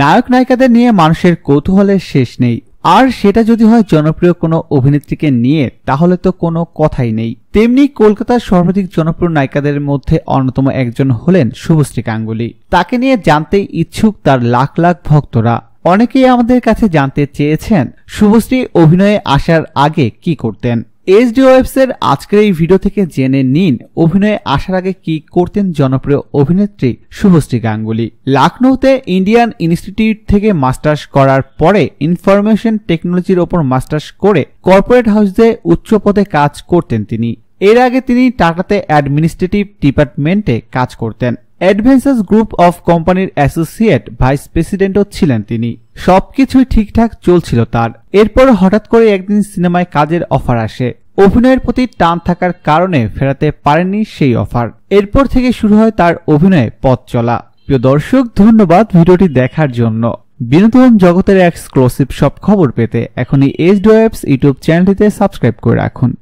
নায়ক নায়িকাদের নিয়ে মানুষের কৌতূহলের শেষ নেই আর সেটা যদি হয় জনপ্রিয় কোনো অভিনেত্রীকে নিয়ে তাহলে তো কোনো কথাই নেই তেমনি কলকাতার সর্বাধিক জনপ্রিয় নায়িকাদের মধ্যে অন্যতম একজন হলেন শুভশ্রী গাঙ্গুলি তাকে নিয়ে জানতে ইচ্ছুক তার লাখ লাখ ভক্তরা অনেকেই আমাদের কাছে জানতে চেয়েছেন শুভশ্রী অভিনয়ে আসার আগে কি করতেন ডি ওয়েবসের আজকের এই ভিডিও থেকে জেনে নিন অভিনয়ে আসার আগে কি করতেন জনপ্রিয় অভিনেত্রী শুভশ্রী গাঙ্গুলি লখনৌতে ইন্ডিয়ান ইনস্টিটিউট থেকে মাস্টার্স করার পরে ইনফরমেশন টেকনোলজির ওপর মাস্টার্স করে কর্পোরেট হাউসে উচ্চ পদে কাজ করতেন তিনি এর আগে তিনি টাটাতে অ্যাডমিনিস্ট্রেটিভ ডিপার্টমেন্টে কাজ করতেন অ্যাডভেঞ্চার্স গ্রুপ অফ কোম্পানির অ্যাসোসিয়েট ভাইস প্রেসিডেন্টও ছিলেন তিনি সবকিছুই ঠিকঠাক চলছিল তার এরপর হঠাৎ করে একদিন সিনেমায় কাজের অফার আসে অভিনয়ের প্রতি টান থাকার কারণে ফেরাতে পারেননি সেই অফার এরপর থেকে শুরু হয় তার অভিনয়ে পথ চলা প্রিয় দর্শক ধন্যবাদ ভিডিওটি দেখার জন্য বিনোদন জগতের এক্সক্লুসিভ সব খবর পেতে এখনই এস ডো ইউটিউব চ্যানেলটিতে সাবস্ক্রাইব করে রাখুন